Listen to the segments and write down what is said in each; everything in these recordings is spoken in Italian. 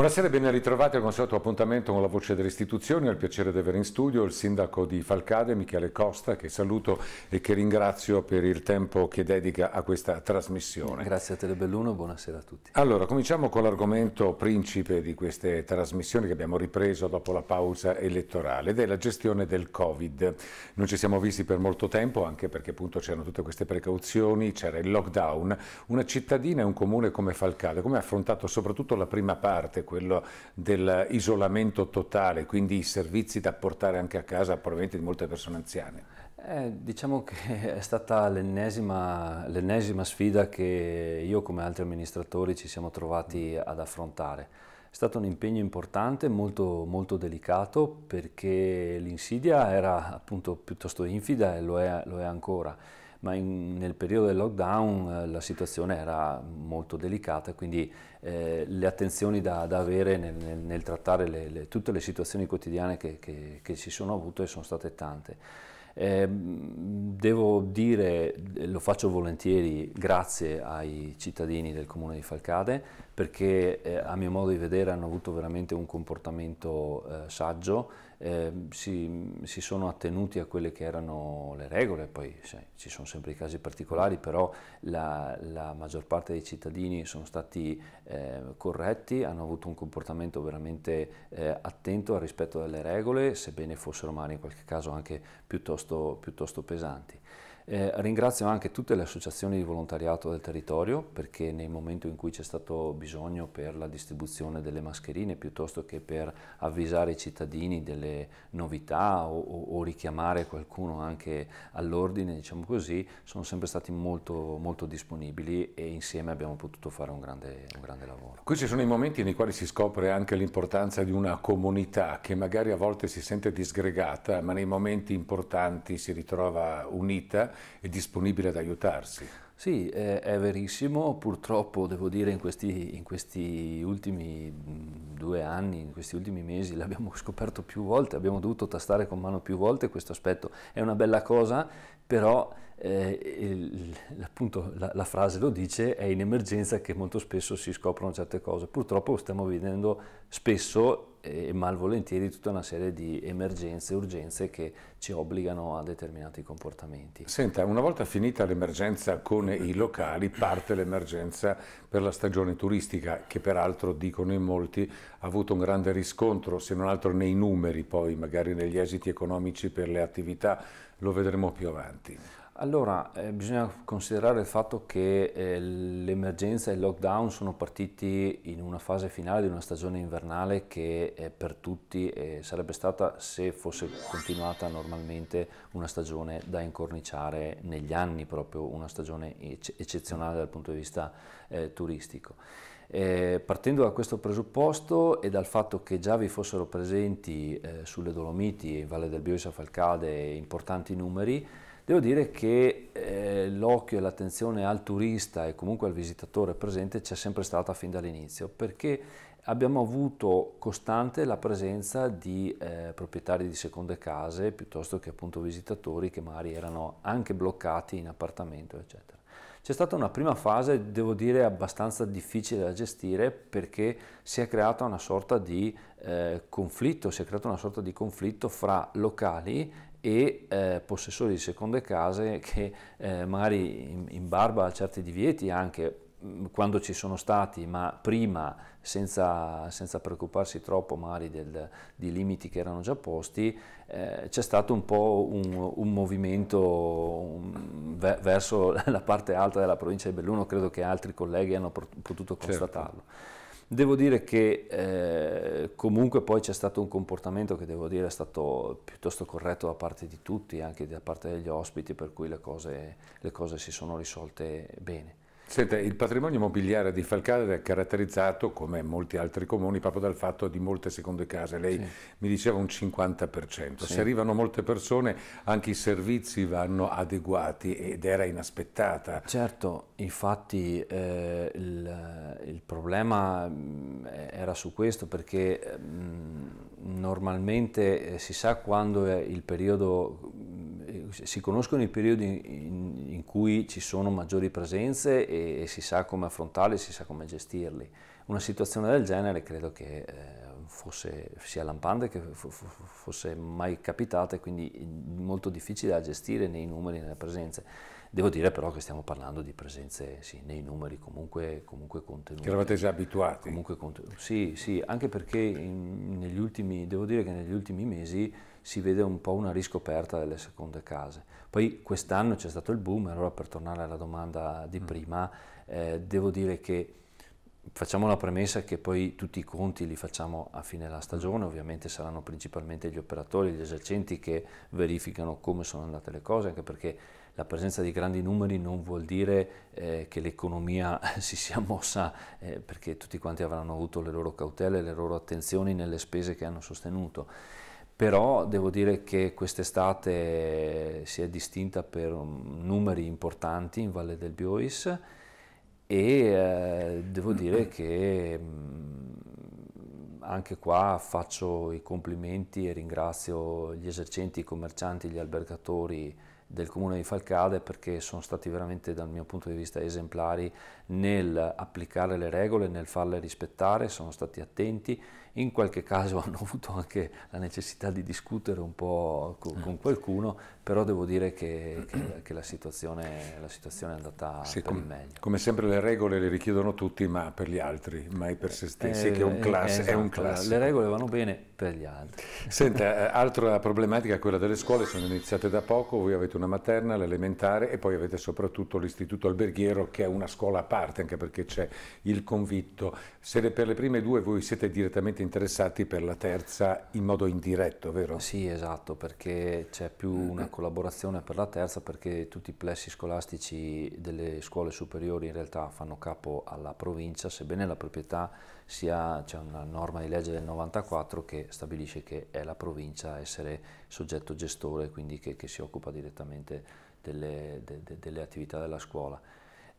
Buonasera e ben ritrovati al consueto appuntamento con la voce delle istituzioni. Ho il piacere di avere in studio il sindaco di Falcade, Michele Costa, che saluto e che ringrazio per il tempo che dedica a questa trasmissione. Grazie a te, Belluno, buonasera a tutti. Allora, cominciamo con l'argomento principe di queste trasmissioni che abbiamo ripreso dopo la pausa elettorale ed è la gestione del Covid. Non ci siamo visti per molto tempo, anche perché appunto c'erano tutte queste precauzioni, c'era il lockdown. Una cittadina e un comune come Falcade, come ha affrontato soprattutto la prima parte? quello dell'isolamento totale, quindi i servizi da portare anche a casa probabilmente di molte persone anziane. Eh, diciamo che è stata l'ennesima sfida che io come altri amministratori ci siamo trovati ad affrontare. È stato un impegno importante, molto, molto delicato, perché l'insidia era appunto piuttosto infida e lo è, lo è ancora ma in, nel periodo del lockdown eh, la situazione era molto delicata, quindi eh, le attenzioni da, da avere nel, nel, nel trattare le, le, tutte le situazioni quotidiane che, che, che ci sono avute sono state tante. Eh, devo dire, lo faccio volentieri, grazie ai cittadini del comune di Falcade perché eh, a mio modo di vedere hanno avuto veramente un comportamento eh, saggio eh, si, si, sono attenuti a quelle che erano le regole, poi sai, ci sono sempre i casi particolari, però la, la maggior parte dei cittadini sono stati eh, corretti, hanno avuto un comportamento veramente eh, attento al rispetto delle regole, sebbene fossero magari in qualche caso anche piuttosto, piuttosto pesanti. Eh, ringrazio anche tutte le associazioni di volontariato del territorio perché nel momento in cui c'è stato bisogno per la distribuzione delle mascherine piuttosto che per avvisare i cittadini delle novità o, o, o richiamare qualcuno anche all'ordine, diciamo così, sono sempre stati molto, molto disponibili e insieme abbiamo potuto fare un grande, un grande lavoro. Questi sono i momenti nei quali si scopre anche l'importanza di una comunità che magari a volte si sente disgregata ma nei momenti importanti si ritrova unita è disponibile ad aiutarsi. Sì, è, è verissimo, purtroppo devo dire in questi, in questi, ultimi mm, due anni, in questi ultimi mesi l'abbiamo scoperto più volte, abbiamo dovuto tastare con mano più volte questo aspetto, è una bella cosa, però eh, il, appunto la, la frase lo dice, è in emergenza che molto spesso si scoprono certe cose, purtroppo stiamo vedendo spesso e malvolentieri tutta una serie di emergenze, urgenze che ci obbligano a determinati comportamenti. Senta, una volta finita l'emergenza con i locali, parte l'emergenza per la stagione turistica, che peraltro, dicono in molti, ha avuto un grande riscontro, se non altro nei numeri, poi magari negli esiti economici per le attività, lo vedremo più avanti. Allora, eh, bisogna considerare il fatto che eh, l'emergenza e il lockdown sono partiti in una fase finale di una stagione invernale che eh, per tutti eh, sarebbe stata, se fosse continuata normalmente, una stagione da incorniciare negli anni, proprio una stagione ec eccezionale dal punto di vista eh, turistico. Eh, partendo da questo presupposto e dal fatto che già vi fossero presenti eh, sulle Dolomiti e in Valle del Biosa Falcade importanti numeri, Devo dire che eh, l'occhio e l'attenzione al turista e comunque al visitatore presente c'è sempre stata fin dall'inizio, perché abbiamo avuto costante la presenza di eh, proprietari di seconde case piuttosto che appunto visitatori che magari erano anche bloccati in appartamento, eccetera. C'è stata una prima fase, devo dire, abbastanza difficile da gestire perché si è creata una sorta di eh, conflitto, si è creato una sorta di conflitto fra locali e eh, possessori di seconde case che eh, magari in, in, barba a certi divieti anche mm, quando ci sono stati, ma prima senza, senza preoccuparsi troppo magari del, di limiti che erano già posti, eh, c'è stato un po' un, un movimento un, ve, verso la parte alta della provincia di Belluno, credo che altri colleghi hanno potuto certo. constatarlo. Certo. Devo dire che eh, comunque poi c'è stato un comportamento che devo dire è stato piuttosto corretto da parte di tutti, anche da parte degli ospiti, per cui le cose, le cose si sono risolte bene. Senta, il patrimonio immobiliare di Falcade è caratterizzato, come molti altri comuni, proprio dal fatto di molte seconde case. Lei sì. mi diceva un 50%. Sì. Se arrivano molte persone, anche i servizi vanno adeguati ed era inaspettata. Certo, infatti eh, il, il, problema mm, era su questo perché mh, mm, normalmente eh, si sa quando è il periodo, mm, si conoscono i periodi in cui ci sono maggiori presenze e, e si sa come affrontarle, si sa come gestirli. Una situazione del genere credo che eh, fosse sia lampante che fosse mai capitata e quindi molto difficile da gestire nei numeri nelle presenze. Devo dire però che stiamo parlando di presenze sì, nei numeri comunque, comunque contenute. Che eravate già abituati. Comunque contenute. Sì, sì, anche perché in, negli ultimi, devo dire che negli ultimi mesi si vede un po' una riscoperta delle seconde case. Poi quest'anno c'è stato il boom, allora per tornare alla domanda di mm. prima, eh, devo dire che facciamo la premessa che poi tutti i conti li facciamo a fine della stagione, ovviamente saranno principalmente gli operatori, gli esercenti che verificano come sono andate le cose, anche perché la presenza di grandi numeri non vuol dire eh, che l'economia si sia mossa eh, perché tutti quanti avranno avuto le loro cautele, le loro attenzioni nelle spese che hanno sostenuto. Però devo dire che quest'estate si è distinta per mm, numeri importanti in Valle del Biois e eh, devo dire che mh, mm, anche qua faccio i complimenti e ringrazio gli esercenti, i commercianti, gli albergatori del comune di Falcade perché sono stati veramente dal mio punto di vista esemplari nel applicare le regole, nel farle rispettare, sono stati attenti, in qualche caso hanno avuto anche la necessità di discutere un po' con, eh. con qualcuno, però devo dire che, che, che la, situazione, la, situazione, è andata sì, per il meglio. Come sempre le regole le richiedono tutti, ma per gli altri, mai per se stessi, eh, che è un, class, esatto, è un esatto, classico. Le regole vanno bene per gli altri. Senta, eh, altra problematica è quella delle scuole, sono iniziate da poco, voi avete una materna, l'elementare e poi avete soprattutto l'istituto alberghiero che è una scuola a parte parte, anche perché c'è il convitto. Se per le prime due voi siete direttamente interessati, per la terza in modo indiretto, vero? Sì, esatto, perché c'è più una collaborazione per la terza, perché tutti i plessi scolastici delle scuole superiori in realtà fanno capo alla provincia, sebbene la proprietà sia, c'è una norma di legge del 94 che stabilisce che è la provincia a essere soggetto gestore, quindi che, che si occupa direttamente delle, de, de, delle attività della scuola.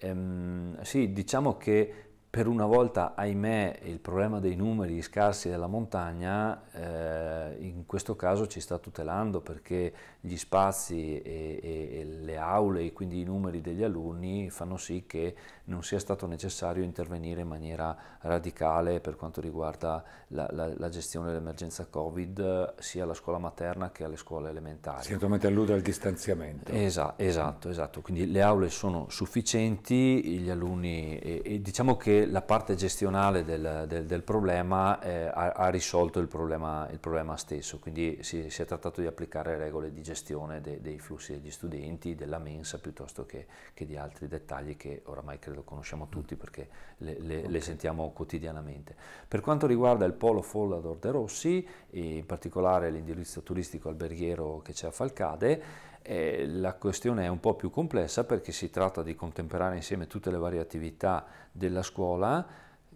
Ehm, sì, diciamo che per una volta, ahimè, il problema dei numeri scarsi della montagna eh, in questo caso ci sta tutelando perché gli spazi e, e, e, le aule e quindi i numeri degli alunni fanno sì che non sia stato necessario intervenire in maniera radicale per quanto riguarda la, la, la gestione dell'emergenza Covid sia alla scuola materna che alle scuole elementari. Si naturalmente allude al distanziamento. Esatto, esatto, esatto. Quindi le aule sono sufficienti, gli alunni, e, diciamo che la parte gestionale del, del, del problema eh, ha, ha, risolto il problema, il problema stesso, quindi si, si, è trattato di applicare regole di gestione de, dei flussi degli studenti, della mensa piuttosto che, che, di altri dettagli che oramai credo conosciamo mm. tutti perché le, le, okay. le sentiamo quotidianamente. Per quanto riguarda il polo Follador de Rossi, in particolare l'indirizzo turistico alberghiero che c'è a Falcade, eh, la questione è un po' più complessa perché si tratta di contemperare insieme tutte le varie attività della scuola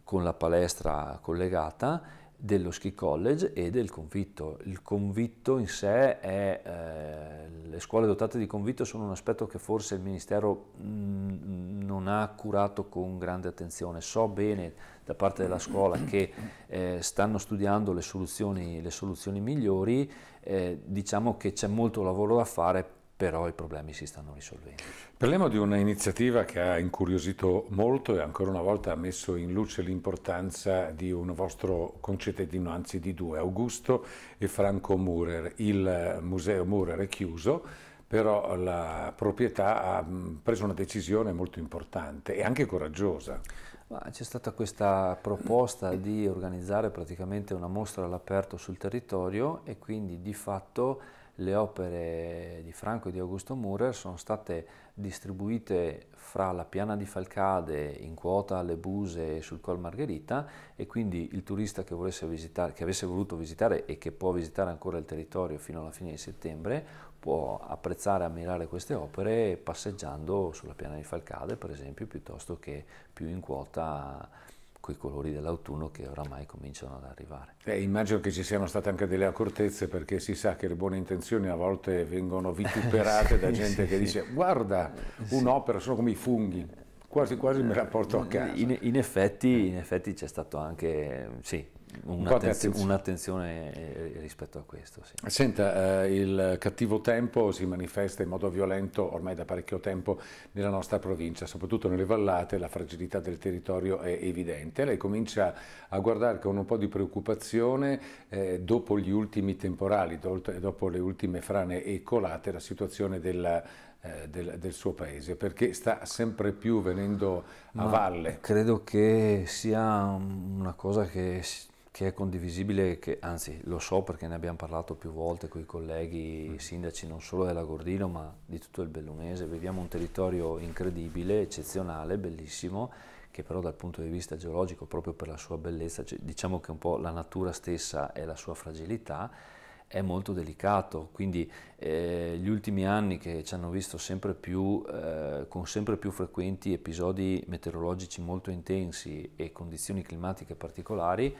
con la palestra collegata dello ski college e del convitto. Il convitto in sé è, eh, le scuole dotate di convitto sono un aspetto che forse il Ministero mh, mm, non ha curato con grande attenzione. So bene da parte della scuola che eh, stanno studiando le soluzioni, le soluzioni migliori, eh, diciamo che c'è molto lavoro da fare però i problemi si stanno risolvendo. Parliamo di un'iniziativa che ha incuriosito molto e ancora una volta ha messo in luce l'importanza di un vostro concittadino, anzi di due, Augusto e Franco Murer. Il museo Murer è chiuso, però la proprietà ha preso una decisione molto importante e anche coraggiosa. C'è stata questa proposta di organizzare praticamente una mostra all'aperto sul territorio e quindi di fatto le opere di Franco e di Augusto Murer sono state distribuite fra la piana di Falcade in quota alle Buse e sul Col Margherita e quindi il turista che, visitare, che avesse voluto visitare e che può visitare ancora il territorio fino alla fine di settembre può apprezzare e ammirare queste opere passeggiando sulla piana di Falcade per esempio piuttosto che più in quota quei colori dell'autunno che oramai cominciano ad arrivare. Eh, immagino che ci siano state anche delle accortezze perché si sa che le buone intenzioni a volte vengono vituperate sì, da gente sì, che dice guarda un'opera sono come i funghi, quasi quasi me la porto a eh, casa. In, in effetti c'è stato anche, sì, un'attenzione, un'attenzione eh, rispetto a questo. Sì. Senta, eh, il cattivo tempo si manifesta in modo violento ormai da parecchio tempo nella nostra provincia, soprattutto nelle vallate, la fragilità del territorio è evidente. Lei comincia a guardare con un po' di preoccupazione eh, dopo gli ultimi temporali, dopo le ultime frane e colate, la situazione della eh, del, del, suo paese perché sta sempre più venendo a Ma valle. Credo che sia una cosa che che è condivisibile, che, anzi lo so perché ne abbiamo parlato più volte con i colleghi mm. sindaci non solo della Gordino ma di tutto il Bellunese, vediamo un territorio incredibile, eccezionale, bellissimo, che però dal punto di vista geologico, proprio per la sua bellezza, cioè, diciamo che un po' la natura stessa e la sua fragilità, è molto delicato, quindi eh, gli ultimi anni che ci hanno visto sempre più, eh, con sempre più frequenti episodi meteorologici molto intensi e condizioni climatiche particolari,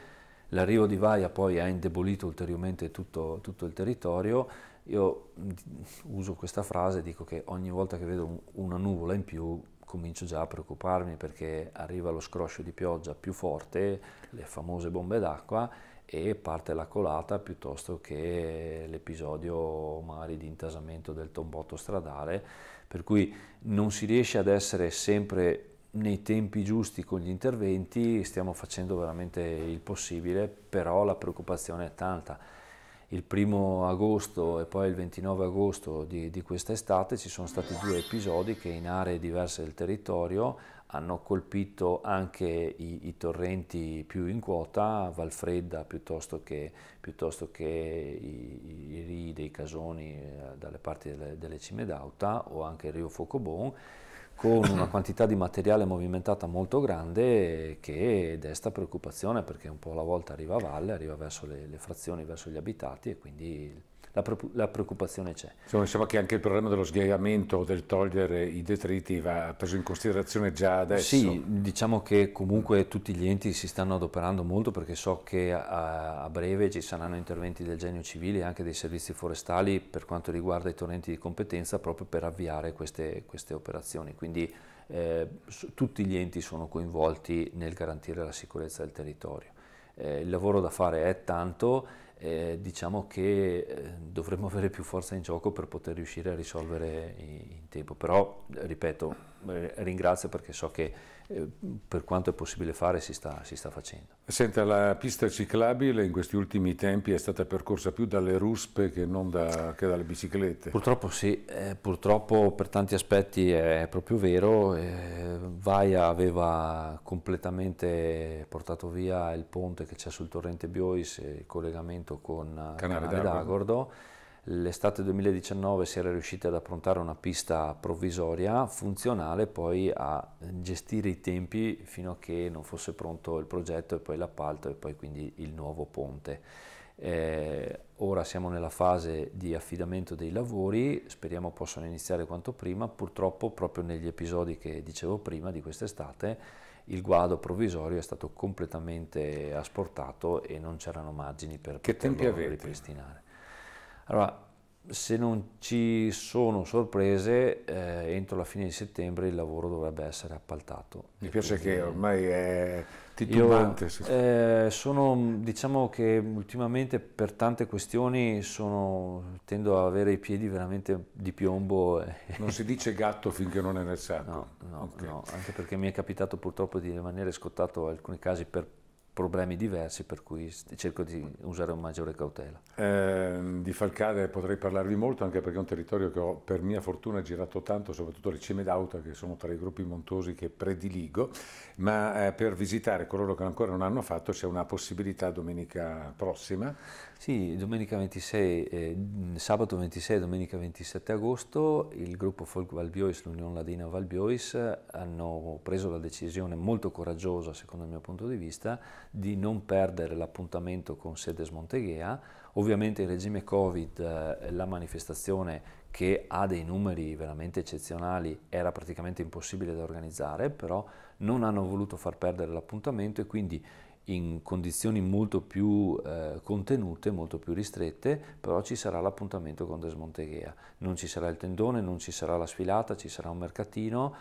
L'arrivo di Vaia poi ha indebolito ulteriormente tutto, tutto il territorio. Io uso questa frase e dico che ogni volta che vedo una nuvola in più comincio già a preoccuparmi perché arriva lo scroscio di pioggia più forte, le famose bombe d'acqua e parte la colata piuttosto che l'episodio magari di intasamento del tombotto stradale, per cui non si riesce ad essere sempre nei tempi giusti con gli interventi stiamo facendo veramente il possibile, però la preoccupazione è tanta. Il primo agosto e poi il 29 agosto di, di quest'estate ci sono stati due episodi che in aree diverse del territorio hanno colpito anche i, i torrenti più in quota, Valfredda piuttosto che, piuttosto che i, i rii dei Casoni eh, dalle parti delle, delle Cime d'Auta o anche il rio Focobon con una quantità di materiale movimentata molto grande che desta preoccupazione perché un po' alla volta arriva a valle, arriva verso le, le frazioni, verso gli abitati e quindi la, la preoccupazione c'è. Insomma, diciamo che anche il problema dello sghiaiamento, del togliere i detriti, va preso in considerazione già adesso. Sì, diciamo che comunque tutti gli enti si stanno adoperando molto perché so che a, a breve ci saranno interventi del genio civile e anche dei servizi forestali per quanto riguarda i torrenti di competenza proprio per avviare queste, queste operazioni. Quindi eh, tutti gli enti sono coinvolti nel garantire la sicurezza del territorio. Eh, il lavoro da fare è tanto, eh, diciamo che eh, dovremmo avere più forza in gioco per poter riuscire a risolvere in tempo. Però, ripeto, ringrazio perché so che eh, per quanto è possibile fare si sta, si sta, facendo. Senta, la pista ciclabile in questi ultimi tempi è stata percorsa più dalle ruspe che, da, che dalle biciclette. Purtroppo sì, eh, purtroppo per tanti aspetti è proprio vero. Eh, Vaia aveva completamente portato via il ponte che c'è sul torrente Biois, il collegamento con eh, Canale, Canale d'Agordo L'estate 2019 si era riuscita ad approntare una pista provvisoria funzionale poi a gestire i tempi fino a che non fosse pronto il progetto e poi l'appalto e poi quindi il nuovo ponte. Eh, ora siamo nella fase di affidamento dei lavori, speriamo possano iniziare quanto prima, purtroppo proprio negli episodi che dicevo prima di quest'estate il guado provvisorio è stato completamente asportato e non c'erano margini per che poterlo ripristinare. Allora, se non ci sono sorprese, eh, entro la fine di settembre il lavoro dovrebbe essere appaltato. Mi piace che ormai è titubante. Io, eh, sono, diciamo che ultimamente per tante questioni sono, tendo ad avere i piedi veramente di piombo. Non si dice gatto finché non è nel sacco. No, no, okay. no, anche perché mi è capitato purtroppo di rimanere scottato in alcuni casi per problemi diversi per cui cerco di usare una maggiore cautela. Eh, di Falcade potrei parlarvi molto anche perché è un territorio che ho per mia fortuna girato tanto, soprattutto le cime d'auta che sono tra i gruppi montuosi che prediligo, ma eh, per visitare coloro che ancora non hanno fatto c'è una possibilità domenica prossima sì, domenica 26, eh, sabato 26 e domenica 27 agosto il gruppo Folk Valbiois, l'Unione Ladina Valbiois, hanno preso la decisione molto coraggiosa, secondo il mio punto di vista, di non perdere l'appuntamento con Sedes Monteghea. Ovviamente in regime Covid eh, la manifestazione che ha dei numeri veramente eccezionali era praticamente impossibile da organizzare, però non hanno voluto far perdere l'appuntamento e quindi in condizioni molto più eh, contenute, molto più ristrette, però ci sarà l'appuntamento con Desmonteghea. Non ci sarà il tendone, non ci sarà la sfilata, ci sarà un mercatino,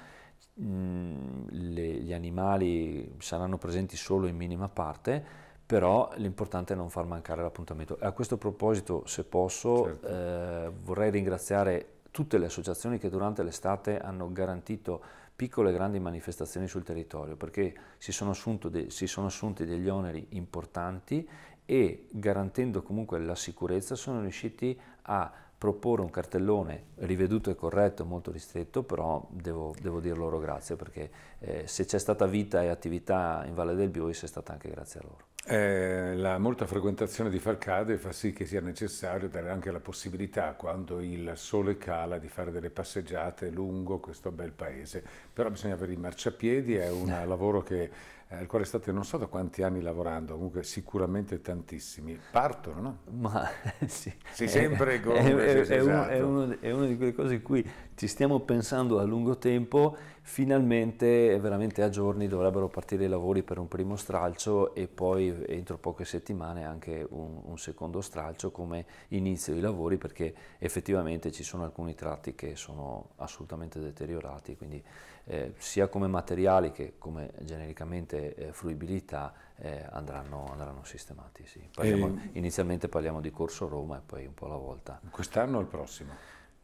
mh, mm, le, gli animali saranno presenti solo in minima parte, però l'importante è non far mancare l'appuntamento. A questo proposito, se posso, certo. eh, vorrei ringraziare tutte le associazioni che durante l'estate hanno garantito piccole e grandi manifestazioni sul territorio, perché si sono, de, si sono, assunti degli oneri importanti e garantendo comunque la sicurezza sono riusciti a proporre un cartellone riveduto e corretto, molto ristretto, però devo, devo dir loro grazie perché eh, se c'è stata vita e attività in Valle del Bioi, è stata anche grazie a loro. Eh, la molta frequentazione di Farcade fa sì che sia necessario dare anche la possibilità, quando il sole cala, di fare delle passeggiate lungo questo bel paese. Però bisogna avere i marciapiedi, è un eh. lavoro che, eh, al quale state non so da quanti anni lavorando, comunque sicuramente tantissimi. Partono, no? Ma sì. Si è, sempre è, è, esatto. un, è, è una di quelle cose in cui ci stiamo pensando a lungo tempo Finalmente, veramente a giorni, dovrebbero partire i lavori per un primo stralcio e poi entro poche settimane anche un, un secondo stralcio come inizio i lavori perché effettivamente ci sono alcuni tratti che sono assolutamente deteriorati, quindi eh, sia come materiali che come genericamente eh, fruibilità eh, andranno, andranno, sistemati. Sì. Parliamo, ehm. inizialmente parliamo di Corso Roma e poi un po' alla volta. Quest'anno o il prossimo?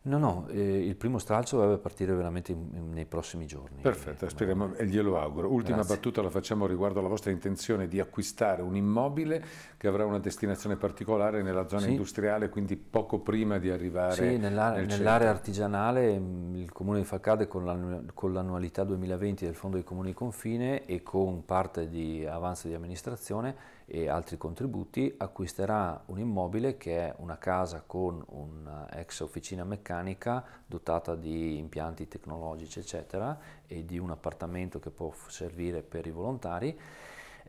No, no, eh, il primo stralcio dovrebbe partire veramente in, nei prossimi giorni. Perfetto, eh, speriamo, eh. e glielo auguro. Ultima Grazie. battuta la facciamo riguardo alla vostra intenzione di acquistare un immobile che avrà una destinazione particolare nella zona sì. industriale, quindi poco prima di arrivare Sì, nell'area artigianale mm, il Comune di Falcade con l'annualità 2020 del Fondo dei Comuni Confine e con parte di avanzo di amministrazione e altri contributi acquisterà un immobile che è una casa con un'ex eh, officina meccanica organica dotata di impianti tecnologici eccetera e di un appartamento che può servire per i volontari.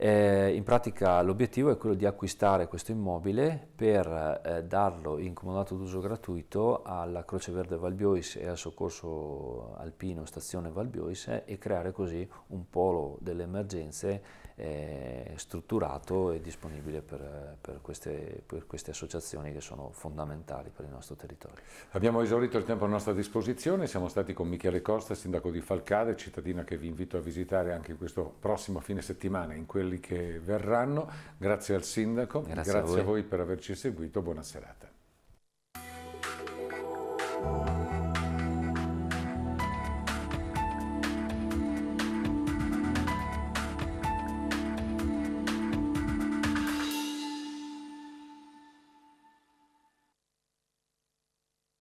Eh, in pratica l'obiettivo è quello di acquistare questo immobile per eh, darlo in comodato d'uso gratuito alla Croce Verde Valbiois e al Soccorso Alpino Stazione Valbiois e creare così un polo delle emergenze eh, strutturato e disponibile per, per, queste, per, queste, associazioni che sono fondamentali per il nostro territorio. Abbiamo esaurito il tempo a nostra disposizione, siamo stati con Michele Costa, sindaco di Falcade, cittadina che vi invito a visitare anche questo prossimo fine settimana in quelli che verranno. Grazie al sindaco, grazie, grazie a, voi. a voi per averci seguito, buona serata.